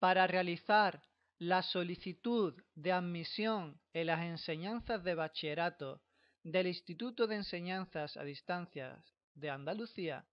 para realizar la solicitud de admisión en las enseñanzas de bachillerato del Instituto de Enseñanzas a Distancias de Andalucía,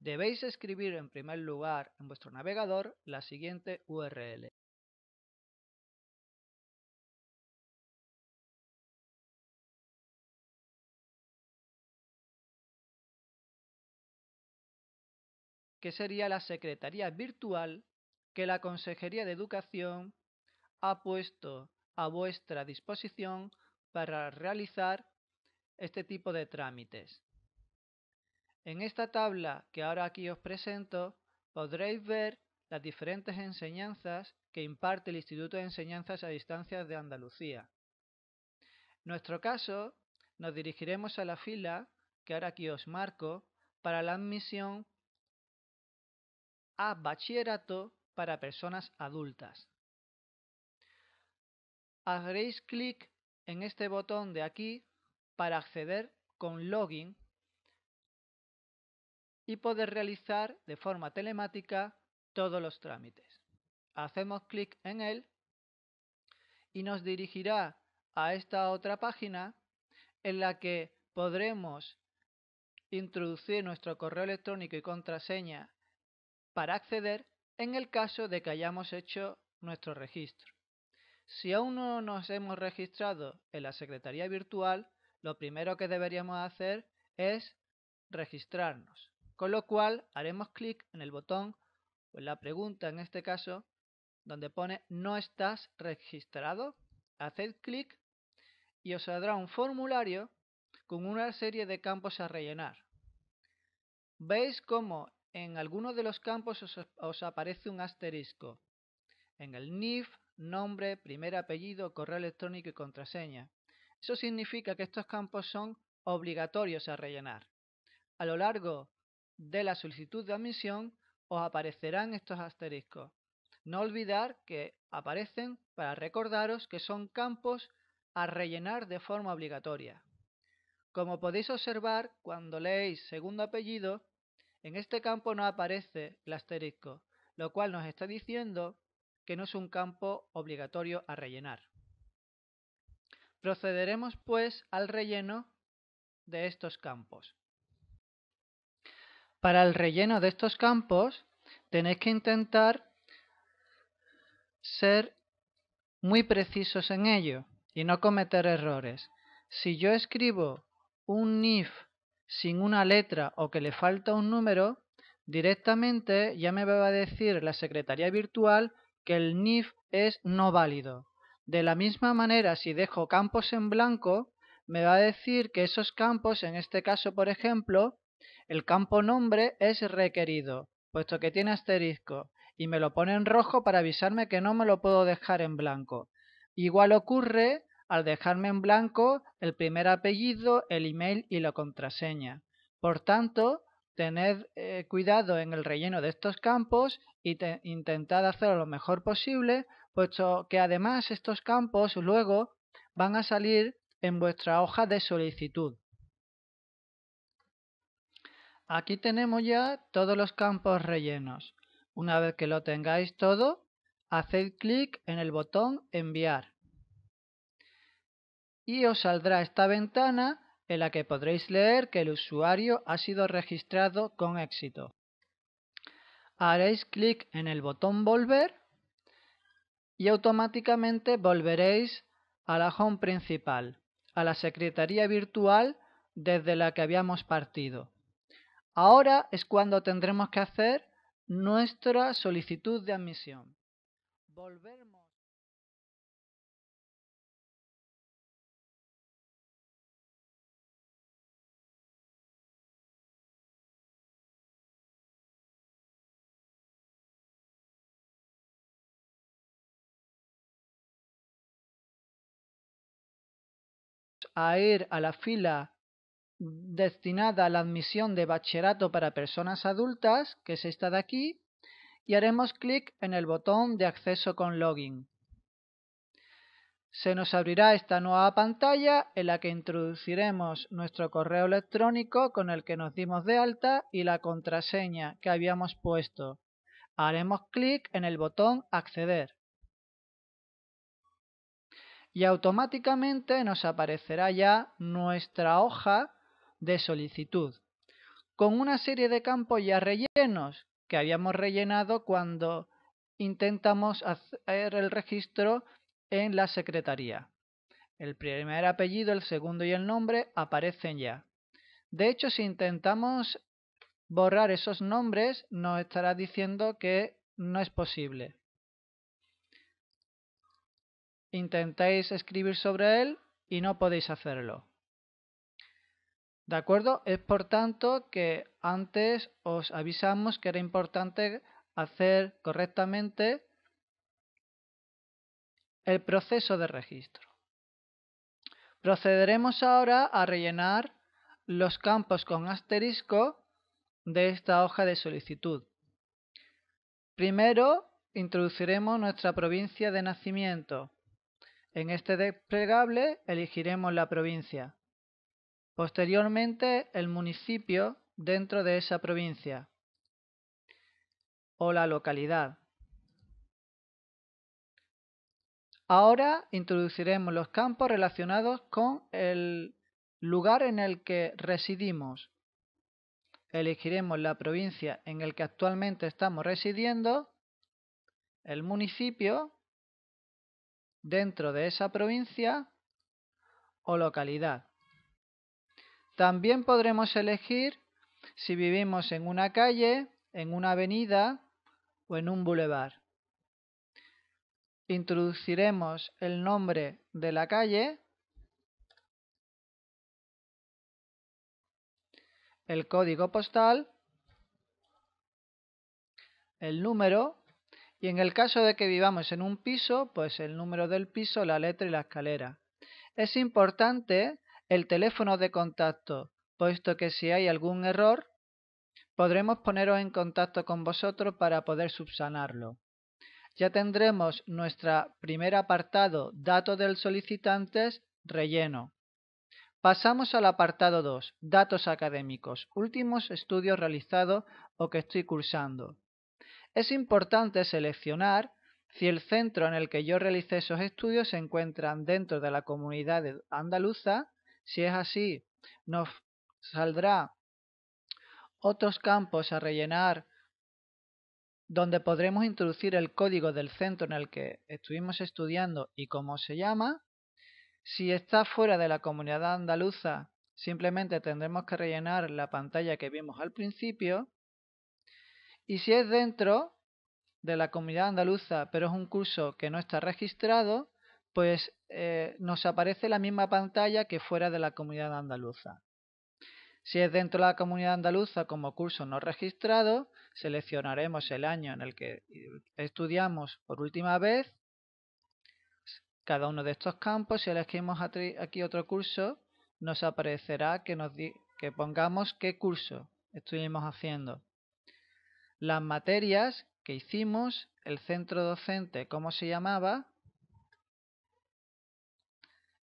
debéis escribir en primer lugar en vuestro navegador la siguiente URL. que sería la Secretaría Virtual que la Consejería de Educación ha puesto a vuestra disposición para realizar este tipo de trámites. En esta tabla que ahora aquí os presento podréis ver las diferentes enseñanzas que imparte el Instituto de Enseñanzas a Distancia de Andalucía. En nuestro caso, nos dirigiremos a la fila que ahora aquí os marco para la admisión a bachillerato para personas adultas. Hagréis clic en este botón de aquí para acceder con login y poder realizar de forma telemática todos los trámites. Hacemos clic en él y nos dirigirá a esta otra página en la que podremos introducir nuestro correo electrónico y contraseña para acceder en el caso de que hayamos hecho nuestro registro. Si aún no nos hemos registrado en la Secretaría Virtual, lo primero que deberíamos hacer es registrarnos, con lo cual haremos clic en el botón o en la pregunta en este caso, donde pone no estás registrado, haced clic y os saldrá un formulario con una serie de campos a rellenar. Veis cómo en algunos de los campos os, os aparece un asterisco. En el NIF, nombre, primer apellido, correo electrónico y contraseña. Eso significa que estos campos son obligatorios a rellenar. A lo largo de la solicitud de admisión os aparecerán estos asteriscos. No olvidar que aparecen para recordaros que son campos a rellenar de forma obligatoria. Como podéis observar, cuando leéis segundo apellido, en este campo no aparece el asterisco, lo cual nos está diciendo que no es un campo obligatorio a rellenar. Procederemos pues al relleno de estos campos. Para el relleno de estos campos tenéis que intentar ser muy precisos en ello y no cometer errores. Si yo escribo un NIF, sin una letra o que le falta un número, directamente ya me va a decir la secretaría virtual que el NIF es no válido. De la misma manera, si dejo campos en blanco, me va a decir que esos campos, en este caso, por ejemplo, el campo nombre es requerido, puesto que tiene asterisco, y me lo pone en rojo para avisarme que no me lo puedo dejar en blanco. Igual ocurre al dejarme en blanco el primer apellido, el email y la contraseña. Por tanto, tened eh, cuidado en el relleno de estos campos y intentad hacerlo lo mejor posible, puesto que además estos campos luego van a salir en vuestra hoja de solicitud. Aquí tenemos ya todos los campos rellenos. Una vez que lo tengáis todo, haced clic en el botón Enviar y os saldrá esta ventana en la que podréis leer que el usuario ha sido registrado con éxito. Haréis clic en el botón Volver y automáticamente volveréis a la home principal, a la secretaría virtual desde la que habíamos partido. Ahora es cuando tendremos que hacer nuestra solicitud de admisión. a ir a la fila destinada a la admisión de bachillerato para personas adultas, que es esta de aquí, y haremos clic en el botón de acceso con login. Se nos abrirá esta nueva pantalla en la que introduciremos nuestro correo electrónico con el que nos dimos de alta y la contraseña que habíamos puesto. Haremos clic en el botón acceder y automáticamente nos aparecerá ya nuestra hoja de solicitud con una serie de campos ya rellenos que habíamos rellenado cuando intentamos hacer el registro en la secretaría. El primer apellido, el segundo y el nombre aparecen ya. De hecho, si intentamos borrar esos nombres, nos estará diciendo que no es posible intentáis escribir sobre él y no podéis hacerlo. ¿De acuerdo? Es por tanto que antes os avisamos que era importante hacer correctamente el proceso de registro. Procederemos ahora a rellenar los campos con asterisco de esta hoja de solicitud. Primero introduciremos nuestra provincia de nacimiento. En este desplegable elegiremos la provincia. Posteriormente el municipio dentro de esa provincia o la localidad. Ahora introduciremos los campos relacionados con el lugar en el que residimos. Elegiremos la provincia en el que actualmente estamos residiendo, el municipio dentro de esa provincia o localidad. También podremos elegir si vivimos en una calle, en una avenida o en un bulevar. Introduciremos el nombre de la calle, el código postal, el número y en el caso de que vivamos en un piso, pues el número del piso, la letra y la escalera. Es importante el teléfono de contacto, puesto que si hay algún error, podremos poneros en contacto con vosotros para poder subsanarlo. Ya tendremos nuestro primer apartado, datos del solicitante, relleno. Pasamos al apartado 2, datos académicos, últimos estudios realizados o que estoy cursando. Es importante seleccionar si el centro en el que yo realicé esos estudios se encuentran dentro de la comunidad andaluza. Si es así, nos saldrá otros campos a rellenar donde podremos introducir el código del centro en el que estuvimos estudiando y cómo se llama. Si está fuera de la comunidad andaluza, simplemente tendremos que rellenar la pantalla que vimos al principio. Y si es dentro de la comunidad andaluza, pero es un curso que no está registrado, pues eh, nos aparece la misma pantalla que fuera de la comunidad andaluza. Si es dentro de la comunidad andaluza como curso no registrado, seleccionaremos el año en el que eh, estudiamos por última vez cada uno de estos campos. Si elegimos aquí otro curso, nos aparecerá que, que pongamos qué curso estuvimos haciendo las materias que hicimos, el centro docente, cómo se llamaba,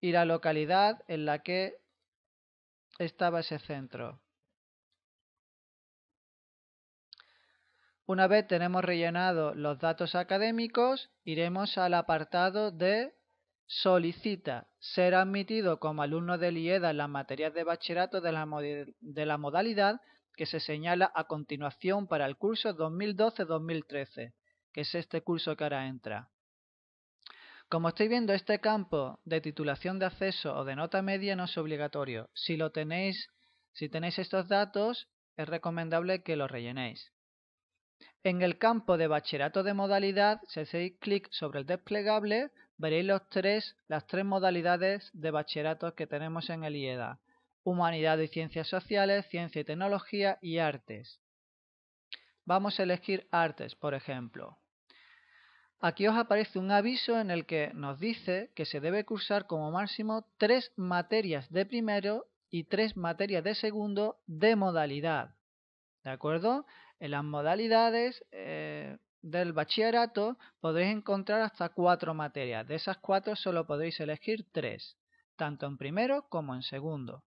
y la localidad en la que estaba ese centro. Una vez tenemos rellenado los datos académicos, iremos al apartado de Solicita ser admitido como alumno del IEDA en las materias de bachillerato de la, de la modalidad que se señala a continuación para el curso 2012-2013, que es este curso que ahora entra. Como estáis viendo, este campo de titulación de acceso o de nota media no es obligatorio. Si lo tenéis, si tenéis estos datos, es recomendable que los rellenéis. En el campo de bachillerato de modalidad, si hacéis clic sobre el desplegable, veréis las tres modalidades de bachillerato que tenemos en el IEDA. Humanidad y Ciencias Sociales, Ciencia y Tecnología y Artes. Vamos a elegir Artes, por ejemplo. Aquí os aparece un aviso en el que nos dice que se debe cursar como máximo tres materias de primero y tres materias de segundo de modalidad. ¿De acuerdo? En las modalidades eh, del bachillerato podréis encontrar hasta cuatro materias. De esas cuatro solo podréis elegir tres, tanto en primero como en segundo.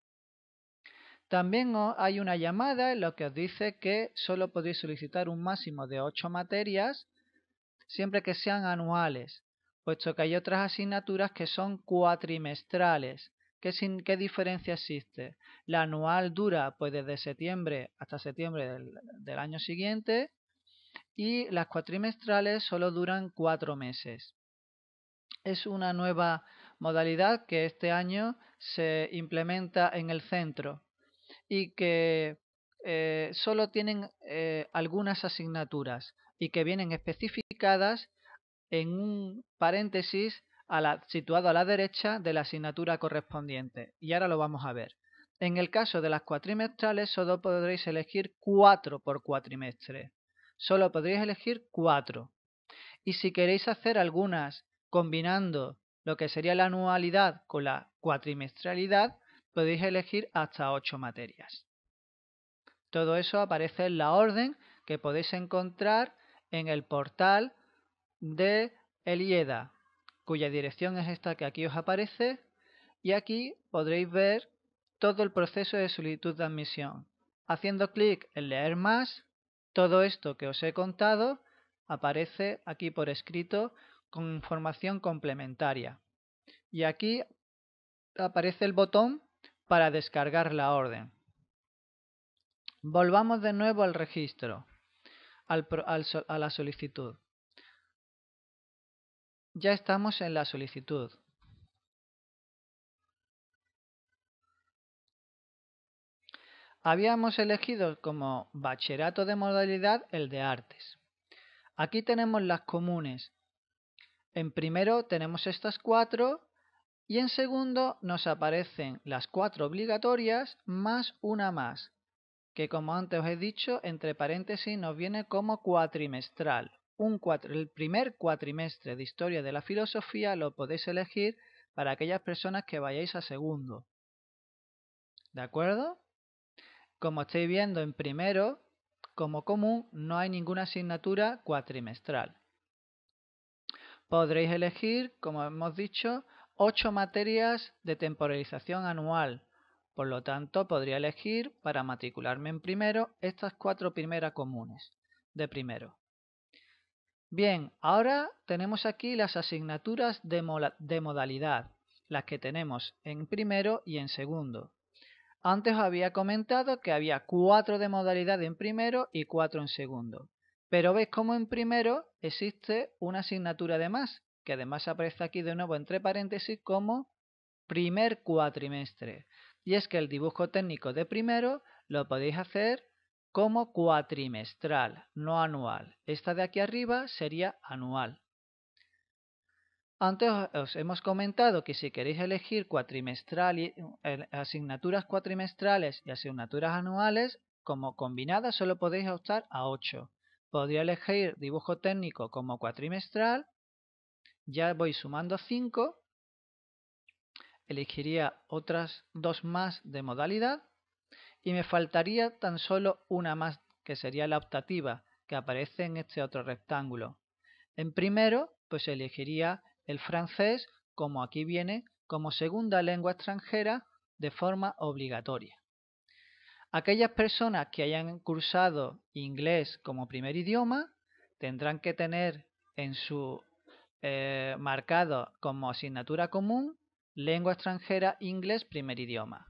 También oh, hay una llamada en la que os dice que solo podéis solicitar un máximo de 8 materias siempre que sean anuales, puesto que hay otras asignaturas que son cuatrimestrales. ¿Qué, sin, qué diferencia existe? La anual dura pues desde septiembre hasta septiembre del, del año siguiente y las cuatrimestrales solo duran cuatro meses. Es una nueva modalidad que este año se implementa en el centro y que eh, solo tienen eh, algunas asignaturas y que vienen especificadas en un paréntesis situado a la derecha de la asignatura correspondiente. Y ahora lo vamos a ver. En el caso de las cuatrimestrales solo podréis elegir cuatro por cuatrimestre. Solo podréis elegir cuatro. Y si queréis hacer algunas combinando lo que sería la anualidad con la cuatrimestralidad, podéis elegir hasta 8 materias. Todo eso aparece en la orden que podéis encontrar en el portal de ieda cuya dirección es esta que aquí os aparece, y aquí podréis ver todo el proceso de solicitud de admisión. Haciendo clic en leer más, todo esto que os he contado aparece aquí por escrito con información complementaria. Y aquí aparece el botón para descargar la orden. Volvamos de nuevo al registro, a la solicitud. Ya estamos en la solicitud. Habíamos elegido como bachillerato de modalidad el de artes. Aquí tenemos las comunes. En primero tenemos estas cuatro y en segundo nos aparecen las cuatro obligatorias más una más, que como antes os he dicho, entre paréntesis nos viene como cuatrimestral. el primer cuatrimestre de historia de la filosofía lo podéis elegir para aquellas personas que vayáis a segundo. ¿De acuerdo? Como estáis viendo en primero, como común, no hay ninguna asignatura cuatrimestral. Podréis elegir, como hemos dicho, ocho materias de temporalización anual. Por lo tanto, podría elegir para matricularme en primero estas cuatro primeras comunes de primero. Bien, ahora tenemos aquí las asignaturas de, modalidad, las que tenemos en primero y en segundo. Antes os había comentado que había cuatro de modalidad en primero y cuatro en segundo. Pero veis cómo en primero existe una asignatura de más, que además aparece aquí de nuevo entre paréntesis como primer cuatrimestre. Y es que el dibujo técnico de primero lo podéis hacer como cuatrimestral, no anual. Esta de aquí arriba sería anual. Antes os hemos comentado que si queréis elegir cuatrimestral y, eh, asignaturas cuatrimestrales y asignaturas anuales, como combinadas solo podéis optar a 8. Podría elegir dibujo técnico como cuatrimestral ya voy sumando 5. Elegiría otras dos más de modalidad. Y me faltaría tan solo una más, que sería la optativa, que aparece en este otro rectángulo. En primero, pues elegiría el francés, como aquí viene, como segunda lengua extranjera de forma obligatoria. Aquellas personas que hayan cursado inglés como primer idioma tendrán que tener en su eh, marcado como asignatura común, lengua extranjera, inglés, primer idioma.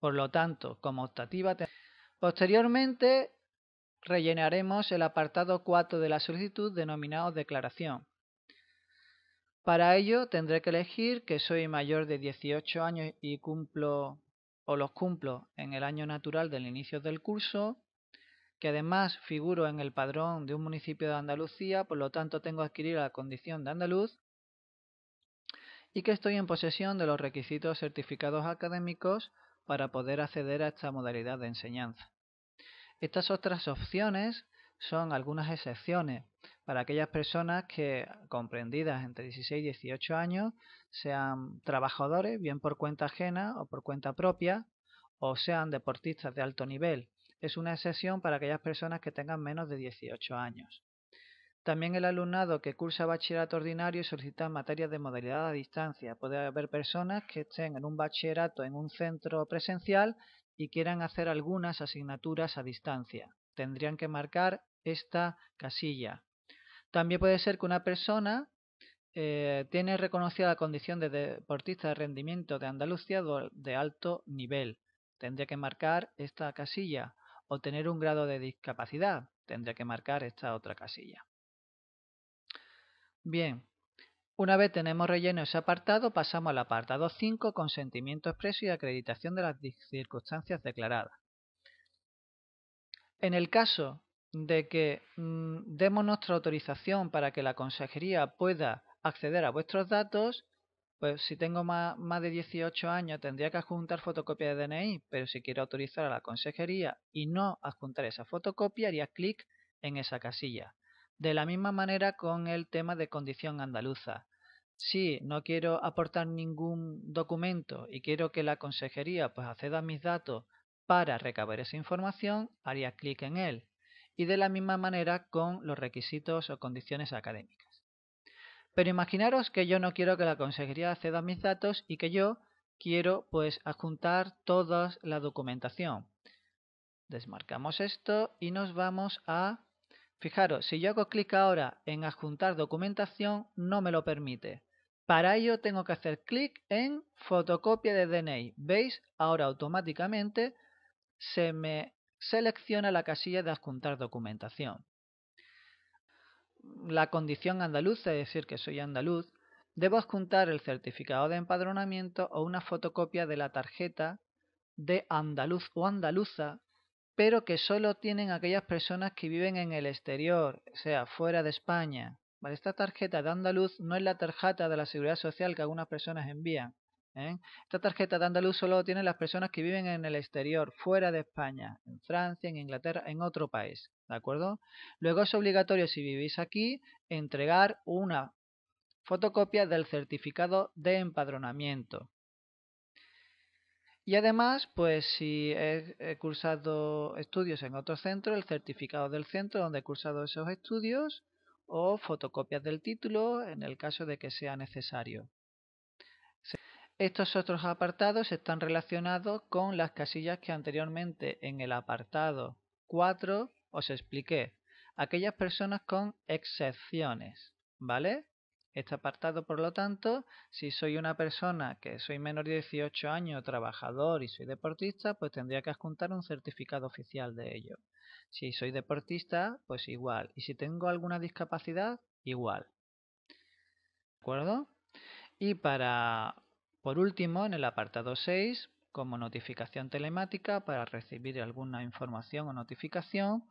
Por lo tanto, como optativa... Posteriormente, rellenaremos el apartado 4 de la solicitud denominado declaración. Para ello, tendré que elegir que soy mayor de 18 años y cumplo o los cumplo en el año natural del inicio del curso, que además figuro en el padrón de un municipio de Andalucía, por lo tanto tengo adquirir la condición de andaluz, y que estoy en posesión de los requisitos certificados académicos para poder acceder a esta modalidad de enseñanza. Estas otras opciones son algunas excepciones para aquellas personas que, comprendidas entre 16 y 18 años, sean trabajadores, bien por cuenta ajena o por cuenta propia, o sean deportistas de alto nivel, es una excepción para aquellas personas que tengan menos de 18 años. También el alumnado que cursa bachillerato ordinario y solicita materias de modalidad a distancia. Puede haber personas que estén en un bachillerato en un centro presencial y quieran hacer algunas asignaturas a distancia. Tendrían que marcar esta casilla. También puede ser que una persona eh, tiene reconocida la condición de deportista de rendimiento de Andalucía de alto nivel. Tendría que marcar esta casilla o tener un grado de discapacidad. Tendré que marcar esta otra casilla. Bien, una vez tenemos relleno ese apartado, pasamos al apartado 5, consentimiento expreso y acreditación de las circunstancias declaradas. En el caso de que mm, demos nuestra autorización para que la consejería pueda acceder a vuestros datos, pues si tengo más, de 18 años tendría que adjuntar fotocopia de DNI, pero si quiero autorizar a la consejería y no adjuntar esa fotocopia, haría clic en esa casilla. De la misma manera con el tema de condición andaluza. Si no quiero aportar ningún documento y quiero que la consejería pues acceda a mis datos para recabar esa información, haría clic en él. Y de la misma manera con los requisitos o condiciones académicas. Pero imaginaros que yo no quiero que la consejería acceda a mis datos y que yo quiero pues adjuntar toda la documentación. Desmarcamos esto y nos vamos a... Fijaros, si yo hago clic ahora en adjuntar documentación, no me lo permite. Para ello tengo que hacer clic en fotocopia de DNI. ¿Veis? Ahora automáticamente se me selecciona la casilla de adjuntar documentación la condición andaluza, es decir, que soy andaluz, debo adjuntar el certificado de empadronamiento o una fotocopia de la tarjeta de andaluz o andaluza, pero que solo tienen aquellas personas que viven en el exterior, o sea, fuera de España. esta tarjeta de andaluz no es la tarjeta de la seguridad social que algunas personas envían. ¿eh? Esta tarjeta de andaluz solo tienen las personas que viven en el exterior, fuera de España, en Francia, en Inglaterra, en otro país, ¿de acuerdo? Luego es obligatorio, si vivís aquí, entregar una fotocopia del certificado de empadronamiento. Y además, pues si he, cursado estudios en otro centro, el certificado del centro donde he cursado esos estudios o fotocopias del título en el caso de que sea necesario. Estos otros apartados están relacionados con las casillas que anteriormente en el apartado 4 os expliqué. Aquellas personas con excepciones, ¿vale? Este apartado, por lo tanto, si soy una persona que soy menor de 18 años, trabajador y soy deportista, pues tendría que adjuntar un certificado oficial de ello. Si soy deportista, pues igual. Y si tengo alguna discapacidad, igual. ¿De acuerdo? Y para por último, en el apartado 6, como notificación telemática para recibir alguna información o notificación,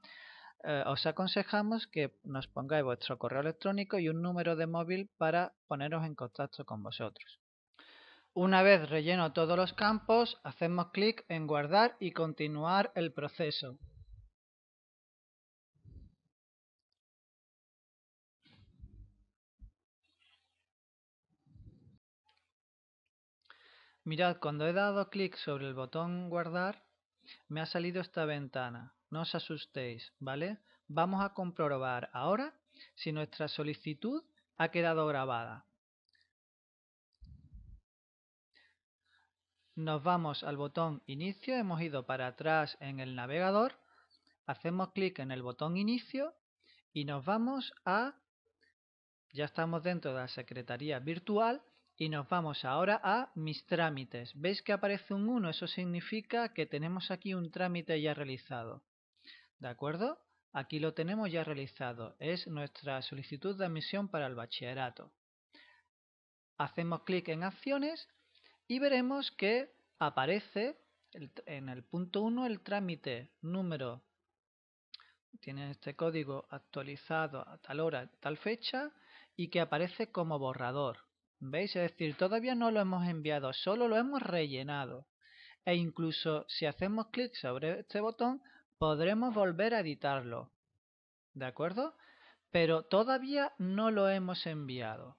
eh, os aconsejamos que nos pongáis vuestro correo electrónico y un número de móvil para poneros en contacto con vosotros. Una vez relleno todos los campos, hacemos clic en guardar y continuar el proceso. Mirad, cuando he dado clic sobre el botón guardar, me ha salido esta ventana. No os asustéis, ¿vale? Vamos a comprobar ahora si nuestra solicitud ha quedado grabada. Nos vamos al botón Inicio, hemos ido para atrás en el navegador, hacemos clic en el botón Inicio y nos vamos a... Ya estamos dentro de la Secretaría Virtual y nos vamos ahora a mis trámites. ¿Veis que aparece un 1? Eso significa que tenemos aquí un trámite ya realizado. ¿De acuerdo? Aquí lo tenemos ya realizado. Es nuestra solicitud de admisión para el bachillerato. Hacemos clic en acciones y veremos que aparece en el punto 1 el trámite número. Tiene este código actualizado a tal hora, tal fecha y que aparece como borrador. ¿Veis? Es decir, todavía no lo hemos enviado, solo lo hemos rellenado. E incluso si hacemos clic sobre este botón, podremos volver a editarlo. ¿De acuerdo? Pero todavía no lo hemos enviado.